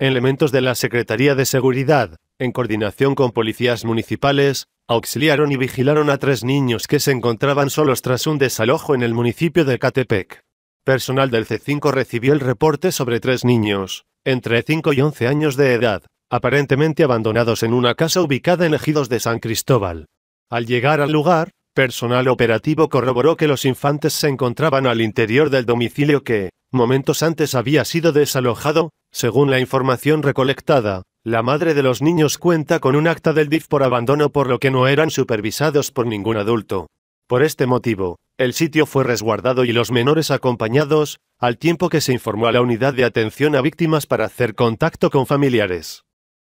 Elementos de la Secretaría de Seguridad, en coordinación con policías municipales, auxiliaron y vigilaron a tres niños que se encontraban solos tras un desalojo en el municipio de Catepec. Personal del C5 recibió el reporte sobre tres niños, entre 5 y 11 años de edad, aparentemente abandonados en una casa ubicada en Ejidos de San Cristóbal. Al llegar al lugar, personal operativo corroboró que los infantes se encontraban al interior del domicilio que, momentos antes había sido desalojado, según la información recolectada. La madre de los niños cuenta con un acta del DIF por abandono por lo que no eran supervisados por ningún adulto. Por este motivo, el sitio fue resguardado y los menores acompañados, al tiempo que se informó a la unidad de atención a víctimas para hacer contacto con familiares.